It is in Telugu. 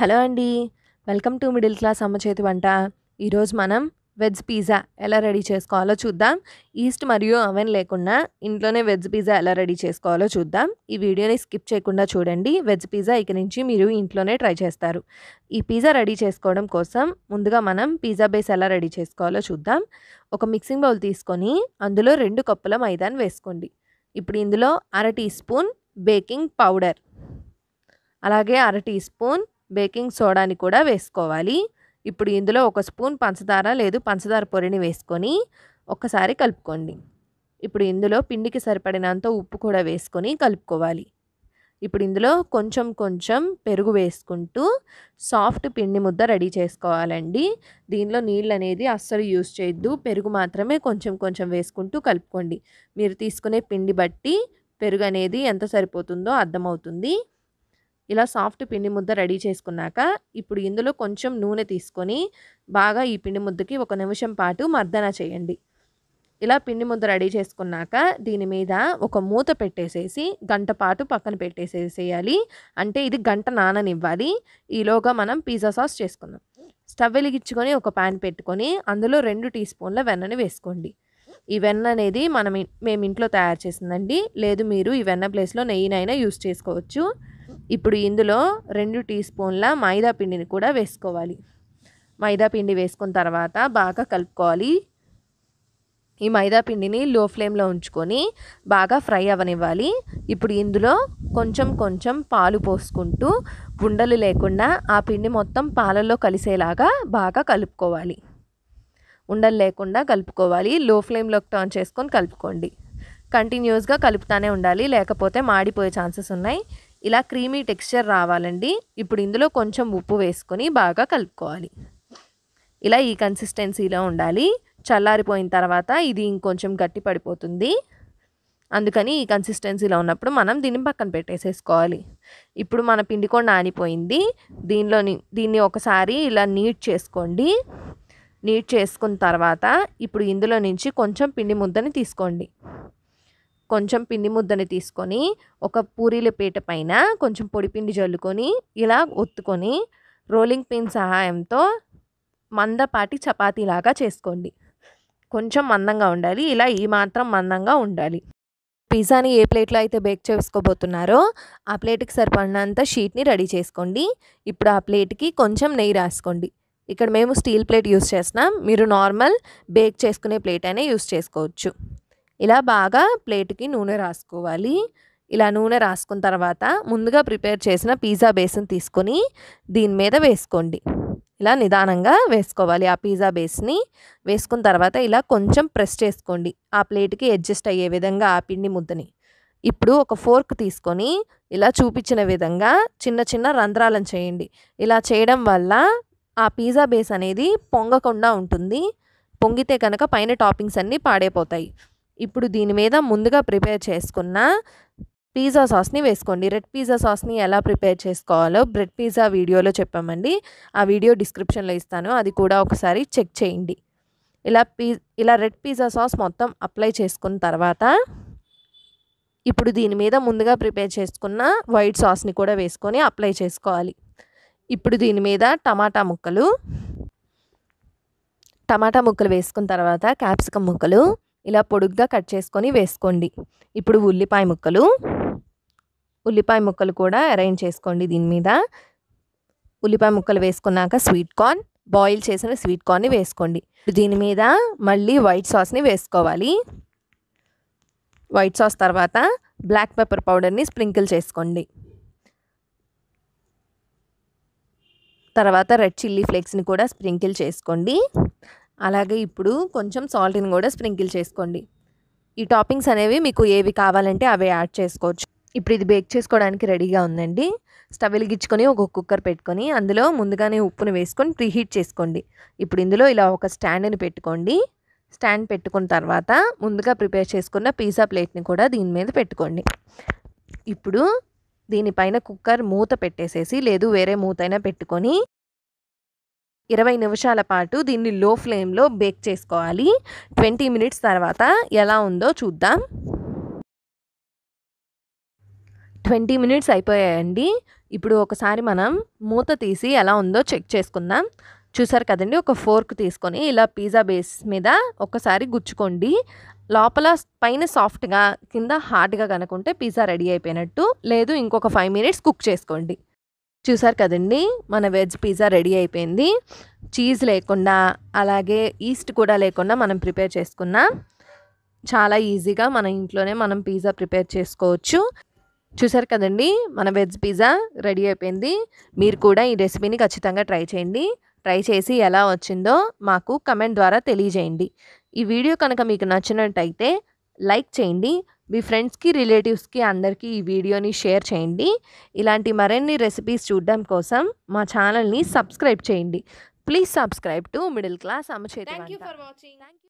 హలో అండి వెల్కమ్ టు మిడిల్ క్లాస్ అమ్మ చేతి వంట ఈరోజు మనం వెజ్ పిజ్జా ఎలా రెడీ చేసుకోవాలో చూద్దాం ఈస్ట్ మరియు అవెన్ లేకుండా ఇంట్లోనే వెజ్ పిజ్జా ఎలా రెడీ చేసుకోవాలో చూద్దాం ఈ వీడియోని స్కిప్ చేయకుండా చూడండి వెజ్ పిజ్జా ఇక నుంచి మీరు ఇంట్లోనే ట్రై చేస్తారు ఈ పిజ్జా రెడీ చేసుకోవడం కోసం ముందుగా మనం పిజ్జా బేస్ ఎలా రెడీ చేసుకోవాలో చూద్దాం ఒక మిక్సింగ్ బౌల్ తీసుకొని అందులో రెండు కప్పుల మైదాన్ వేసుకోండి ఇప్పుడు ఇందులో అర టీ స్పూన్ బేకింగ్ పౌడర్ అలాగే అర టీ స్పూన్ బేకింగ్ సోడాని కూడా వేసుకోవాలి ఇప్పుడు ఇందులో ఒక స్పూన్ పంచదార లేదు పంచదార పొడిని వేసుకొని ఒక్కసారి కలుపుకోండి ఇప్పుడు ఇందులో పిండికి సరిపడినంత ఉప్పు కూడా వేసుకొని కలుపుకోవాలి ఇప్పుడు ఇందులో కొంచెం కొంచెం పెరుగు వేసుకుంటూ సాఫ్ట్ పిండి ముద్ద రెడీ చేసుకోవాలండి దీనిలో నీళ్ళు అనేది అస్సలు యూజ్ చేయొద్దు పెరుగు మాత్రమే కొంచెం కొంచెం వేసుకుంటూ కలుపుకోండి మీరు తీసుకునే పిండి బట్టి పెరుగు అనేది ఎంత సరిపోతుందో అర్థమవుతుంది ఇలా సాఫ్ట్ పిండి ముద్ద రెడీ చేసుకున్నాక ఇప్పుడు ఇందులో కొంచెం నూనె తీసుకొని బాగా ఈ పిండి ముద్దకి ఒక నిమిషం పాటు మర్దన చేయండి ఇలా పిండి ముద్ద రెడీ చేసుకున్నాక దీని మీద ఒక మూత పెట్టేసేసి గంట పాటు పక్కన పెట్టేసేసేయాలి అంటే ఇది గంట నాననివ్వాలి ఈలోగా మనం పిజ్జా సాస్ చేసుకుందాం స్టవ్ వెలిగించుకొని ఒక ప్యాన్ పెట్టుకొని అందులో రెండు టీ స్పూన్ల వెన్నని వేసుకోండి ఈ వెన్న అనేది మనం మేము ఇంట్లో తయారు చేసిందండి లేదు మీరు ఈ వెన్న ప్లేస్లో నెయ్యినైనా యూస్ చేసుకోవచ్చు ఇప్పుడు ఇందులో రెండు టీ స్పూన్ల మైదా పిండిని కూడా వేసుకోవాలి మైదా పిండి వేసుకున్న తర్వాత బాగా కలుపుకోవాలి ఈ మైదా పిండిని లో ఫ్లేమ్లో ఉంచుకొని బాగా ఫ్రై అవనివ్వాలి ఇప్పుడు ఇందులో కొంచెం కొంచెం పాలు పోసుకుంటూ ఉండలు లేకుండా ఆ పిండి మొత్తం పాలలో కలిసేలాగా బాగా కలుపుకోవాలి ఉండలు లేకుండా కలుపుకోవాలి లో ఫ్లేమ్లోకి టర్న్ చేసుకొని కలుపుకోండి కంటిన్యూస్గా కలుపుతానే ఉండాలి లేకపోతే మాడిపోయే ఛాన్సెస్ ఉన్నాయి ఇలా క్రీమీ టెక్స్చర్ రావాలండి ఇప్పుడు ఇందులో కొంచెం ఉప్పు వేసుకొని బాగా కలుపుకోవాలి ఇలా ఈ కన్సిస్టెన్సీలో ఉండాలి చల్లారిపోయిన తర్వాత ఇది ఇంకొంచెం గట్టి పడిపోతుంది అందుకని ఈ కన్సిస్టెన్సీలో ఉన్నప్పుడు మనం దీన్ని పక్కన పెట్టేసేసుకోవాలి ఇప్పుడు మన పిండి కొండ ఆనిపోయింది దీనిలోని దీన్ని ఒకసారి ఇలా నీట్ చేసుకోండి నీట్ చేసుకున్న తర్వాత ఇప్పుడు ఇందులో నుంచి కొంచెం పిండి ముద్దని తీసుకోండి కొంచెం పిండి ముద్దని తీసుకొని ఒక పూరీల పీట పైన కొంచెం పొడి పిండి జల్లుకొని ఇలా ఒత్తుకొని రోలింగ్ పిన్ సహాయంతో మందపాటి చపాతీలాగా చేసుకోండి కొంచెం మందంగా ఉండాలి ఇలా ఈ మాత్రం మందంగా ఉండాలి పిజ్జాని ఏ ప్లేట్లో అయితే బేక్ చేసుకోబోతున్నారో ఆ ప్లేట్కి సరిపడినంత షీట్ని రెడీ చేసుకోండి ఇప్పుడు ఆ ప్లేట్కి కొంచెం నెయ్యి రాసుకోండి ఇక్కడ మేము స్టీల్ ప్లేట్ యూస్ చేస్తున్నాం మీరు నార్మల్ బేక్ చేసుకునే ప్లేట్ అయినా యూస్ చేసుకోవచ్చు ఇలా బాగా ప్లేట్కి నూనె రాసుకోవాలి ఇలా నూనె రాసుకున్న తర్వాత ముందుగా ప్రిపేర్ చేసిన పిజ్జా బేస్ని తీసుకొని దీని మీద వేసుకోండి ఇలా నిదానంగా వేసుకోవాలి ఆ పిజ్జా బేస్ని వేసుకున్న తర్వాత ఇలా కొంచెం ప్రెస్ చేసుకోండి ఆ ప్లేట్కి అడ్జస్ట్ అయ్యే విధంగా ఆ పిండి ముద్దని ఇప్పుడు ఒక ఫోర్క్ తీసుకొని ఇలా చూపించిన విధంగా చిన్న చిన్న రంధ్రాలను చేయండి ఇలా చేయడం వల్ల ఆ పిజ్జా బేస్ అనేది పొంగకుండా ఉంటుంది పొంగితే కనుక పైన టాపింగ్స్ అన్నీ పాడైపోతాయి ఇప్పుడు దీని మీద ముందుగా ప్రిపేర్ చేసుకున్న పిజ్జా సాస్ని వేసుకోండి రెడ్ పిజ్జా సాస్ని ఎలా ప్రిపేర్ చేసుకోవాలో బ్రెడ్ పిజ్జా వీడియోలో చెప్పామండి ఆ వీడియో డిస్క్రిప్షన్లో ఇస్తాను అది కూడా ఒకసారి చెక్ చేయండి ఇలా పీ ఇలా రెడ్ పిజ్జా సాస్ మొత్తం అప్లై చేసుకున్న తర్వాత ఇప్పుడు దీని మీద ముందుగా ప్రిపేర్ చేసుకున్న వైట్ సాస్ని కూడా వేసుకొని అప్లై చేసుకోవాలి ఇప్పుడు దీని మీద టమాటా ముక్కలు టమాటా ముక్కలు వేసుకున్న తర్వాత క్యాప్సికమ్ ముక్కలు ఇలా పొడుగ్గా కట్ చేసుకొని వేసుకోండి ఇప్పుడు ఉల్లిపాయ ముక్కలు ఉల్లిపాయ ముక్కలు కూడా అరేంజ్ చేసుకోండి దీని మీద ఉల్లిపాయ ముక్కలు వేసుకున్నాక స్వీట్ కార్న్ బాయిల్ చేసిన స్వీట్ కార్న్ని వేసుకోండి దీని మీద మళ్ళీ వైట్ సాస్ని వేసుకోవాలి వైట్ సాస్ తర్వాత బ్లాక్ పెప్పర్ పౌడర్ని స్ప్రింకిల్ చేసుకోండి తర్వాత రెడ్ చిల్లీ ఫ్లేక్స్ని కూడా స్ప్రింకిల్ చేసుకోండి అలాగే ఇప్పుడు కొంచెం సాల్ట్ని కూడా స్ప్రింకిల్ చేసుకోండి ఈ టాపింగ్స్ అనేవి మీకు ఏవి కావాలంటే అవే యాడ్ చేసుకోవచ్చు ఇప్పుడు ఇది బేక్ చేసుకోవడానికి రెడీగా ఉందండి స్టవ్ వెలిగించుకొని ఒక కుక్కర్ పెట్టుకొని అందులో ముందుగానే ఉప్పును వేసుకొని ప్రీహీట్ చేసుకోండి ఇప్పుడు ఇందులో ఇలా ఒక స్టాండ్ని పెట్టుకోండి స్టాండ్ పెట్టుకున్న తర్వాత ముందుగా ప్రిపేర్ చేసుకున్న పిజ్జా ప్లేట్ని కూడా దీని మీద పెట్టుకోండి ఇప్పుడు దీనిపైన కుక్కర్ మూత పెట్టేసేసి లేదు వేరే మూతైనా పెట్టుకొని ఇరవై నిమిషాల పాటు దీన్ని లో ఫ్లేమ్లో బేక్ చేసుకోవాలి ట్వంటీ మినిట్స్ తర్వాత ఎలా ఉందో చూద్దాం ట్వంటీ మినిట్స్ అయిపోయాయండి ఇప్పుడు ఒకసారి మనం మూత తీసి ఎలా ఉందో చెక్ చేసుకుందాం చూసారు కదండి ఒక ఫోర్క్ తీసుకొని ఇలా పిజ్జా బేస్ మీద ఒకసారి గుచ్చుకోండి లోపల పైన సాఫ్ట్గా కింద హార్డ్గా కనుకుంటే పిజ్జా రెడీ అయిపోయినట్టు లేదు ఇంకొక ఫైవ్ మినిట్స్ కుక్ చేసుకోండి చూసారు కదండి మన వెజ్ పిజ్జా రెడీ అయిపోయింది చీజ్ లేకుండా అలాగే ఈస్ట్ కూడా లేకుండా మనం ప్రిపేర్ చేసుకున్న చాలా ఈజీగా మన ఇంట్లోనే మనం పిజ్జా ప్రిపేర్ చేసుకోవచ్చు చూసారు కదండి మన వెజ్ పిజ్జా రెడీ అయిపోయింది మీరు కూడా ఈ రెసిపీని ఖచ్చితంగా ట్రై చేయండి ట్రై చేసి ఎలా వచ్చిందో మాకు కమెంట్ ద్వారా తెలియజేయండి ఈ వీడియో కనుక మీకు నచ్చినట్టయితే లైక్ చేయండి మీ ఫ్రెండ్స్కి రిలేటివ్స్కి అందరికీ ఈ వీడియోని షేర్ చేయండి ఇలాంటి మరిన్ని రెసిపీస్ చూడడం కోసం మా ఛానల్ని సబ్స్క్రైబ్ చేయండి please subscribe to middle class Amma చేయండి థ్యాంక్ యూ ఫర్ వాచింగ్